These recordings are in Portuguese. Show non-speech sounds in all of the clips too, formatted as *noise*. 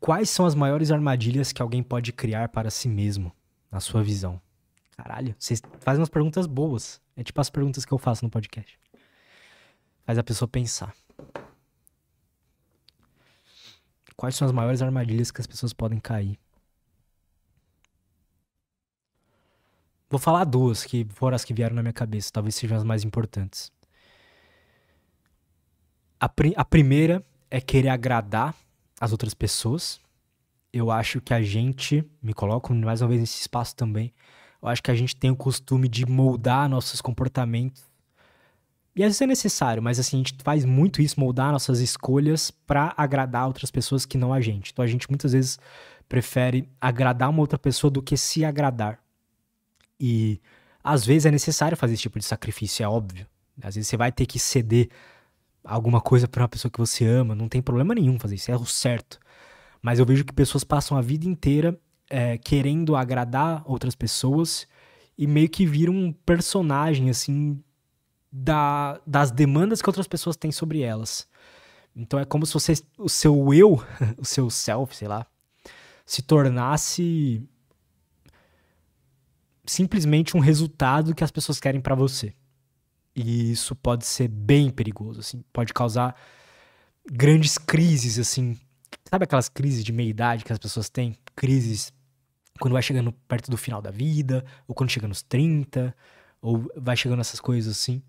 Quais são as maiores armadilhas que alguém pode criar para si mesmo, na sua visão? Caralho, vocês fazem umas perguntas boas. É tipo as perguntas que eu faço no podcast. Faz a pessoa pensar. Quais são as maiores armadilhas que as pessoas podem cair? Vou falar duas que foram as que vieram na minha cabeça, talvez sejam as mais importantes. A, pri a primeira é querer agradar as outras pessoas. Eu acho que a gente, me coloco mais uma vez nesse espaço também, eu acho que a gente tem o costume de moldar nossos comportamentos. E às vezes é necessário, mas assim, a gente faz muito isso, moldar nossas escolhas para agradar outras pessoas que não a gente. Então a gente muitas vezes prefere agradar uma outra pessoa do que se agradar. E às vezes é necessário fazer esse tipo de sacrifício, é óbvio. Às vezes você vai ter que ceder alguma coisa para uma pessoa que você ama, não tem problema nenhum fazer isso, é o certo. Mas eu vejo que pessoas passam a vida inteira é, querendo agradar outras pessoas e meio que viram um personagem, assim, da, das demandas que outras pessoas têm sobre elas. Então é como se você, o seu eu, *laughs* o seu self, sei lá, se tornasse simplesmente um resultado que as pessoas querem para você. E isso pode ser bem perigoso, assim, pode causar grandes crises, assim. Sabe aquelas crises de meia-idade que as pessoas têm? Crises quando vai chegando perto do final da vida, ou quando chega nos 30, ou vai chegando essas coisas assim.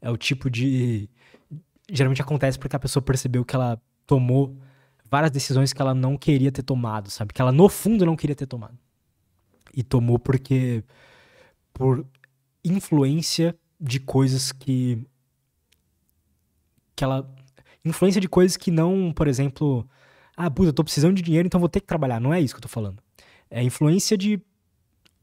É o tipo de. Geralmente acontece porque a pessoa percebeu que ela tomou várias decisões que ela não queria ter tomado, sabe? Que ela no fundo não queria ter tomado. E tomou porque. por influência de coisas que que ela influência de coisas que não, por exemplo, ah, puta, eu tô precisando de dinheiro, então vou ter que trabalhar. Não é isso que eu tô falando. É influência de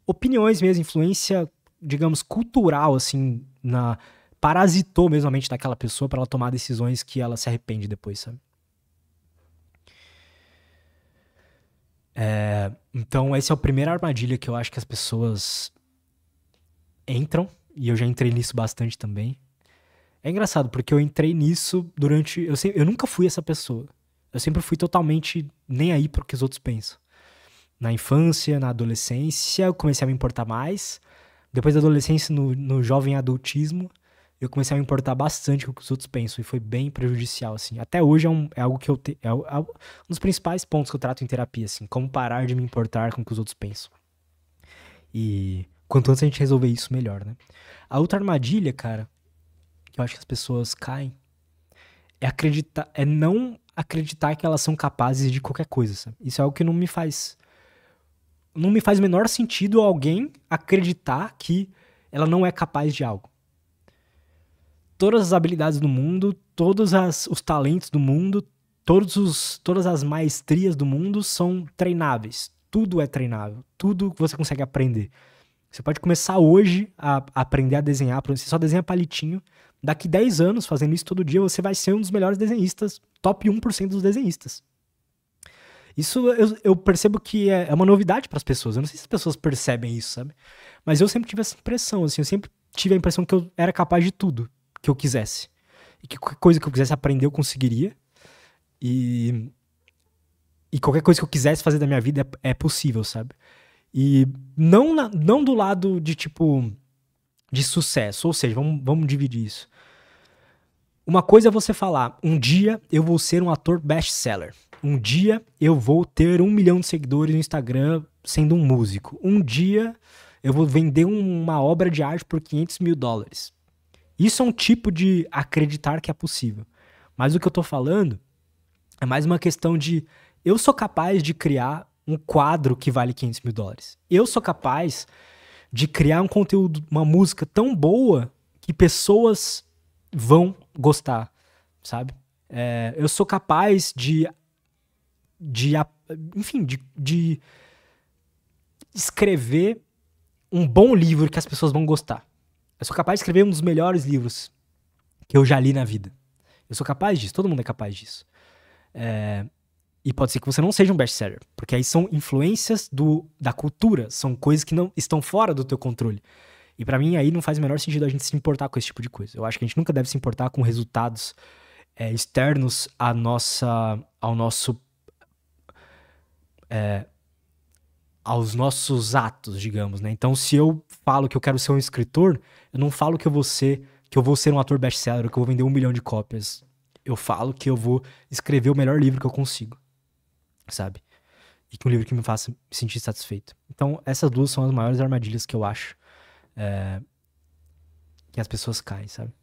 opiniões mesmo, influência, digamos, cultural, assim, na parasitou mesmo a mente daquela pessoa para ela tomar decisões que ela se arrepende depois, sabe? É, então, essa é a primeira armadilha que eu acho que as pessoas entram e eu já entrei nisso bastante também. É engraçado, porque eu entrei nisso durante. Eu, sempre, eu nunca fui essa pessoa. Eu sempre fui totalmente nem aí pro que os outros pensam. Na infância, na adolescência, eu comecei a me importar mais. Depois da adolescência, no, no jovem adultismo, eu comecei a me importar bastante com o que os outros pensam. E foi bem prejudicial, assim. Até hoje é, um, é algo que eu. Te, é, é um dos principais pontos que eu trato em terapia, assim. Como parar de me importar com o que os outros pensam. E quanto antes a gente resolver isso, melhor, né? A outra armadilha, cara, que eu acho que as pessoas caem, é acreditar, é não acreditar que elas são capazes de qualquer coisa. Sabe? Isso é algo que não me faz. Não me faz menor sentido alguém acreditar que ela não é capaz de algo. Todas as habilidades do mundo, todos as, os talentos do mundo, todos os, todas as maestrias do mundo são treináveis. Tudo é treinável. Tudo você consegue aprender. Você pode começar hoje a, aprender a desenhar, você só desenha palitinho. Daqui 10 anos, fazendo isso todo dia, você vai ser um dos melhores desenhistas, top 1% dos desenhistas. Isso eu, eu percebo que é, é uma novidade para as pessoas. Eu não sei se as pessoas percebem isso, sabe? Mas eu sempre tive essa impressão, assim, eu sempre tive a impressão que eu era capaz de tudo que eu quisesse. E que qualquer coisa que eu quisesse aprender, eu conseguiria. E, e qualquer coisa que eu quisesse fazer da minha vida é, é possível, sabe? E não, na, não do lado de tipo de sucesso, ou seja, vamos, vamos dividir isso. Uma coisa é você falar, um dia eu vou ser um ator best-seller. Um dia eu vou ter um milhão de seguidores no Instagram sendo um músico. Um dia eu vou vender uma obra de arte por 500 mil dólares. Isso é um tipo de acreditar que é possível. Mas o que eu tô falando é mais uma questão de eu sou capaz de criar um quadro que vale 500 mil dólares. Eu sou capaz de criar um conteúdo, uma música tão boa que pessoas vão gostar, sabe? É, eu sou capaz de, de enfim, de, de escrever um bom livro que as pessoas vão gostar. Eu sou capaz de escrever um dos melhores livros que eu já li na vida. Eu sou capaz disso, todo mundo é capaz disso. É, e pode ser que você não seja um best-seller, porque aí são influências do, da cultura, são coisas que não estão fora do teu controle. E para mim aí não faz o menor sentido a gente se importar com esse tipo de coisa. Eu acho que a gente nunca deve se importar com resultados é, externos à nossa, ao nosso é, aos nossos atos, digamos, né? Então, se eu falo que eu quero ser um escritor, eu não falo que eu vou ser, que eu vou ser um ator best-seller, que eu vou vender um milhão de cópias. Eu falo que eu vou escrever o melhor livro que eu consigo sabe? E que um livro que me faça me sentir satisfeito. Então, essas duas são as maiores armadilhas que eu acho é, que as pessoas caem, sabe?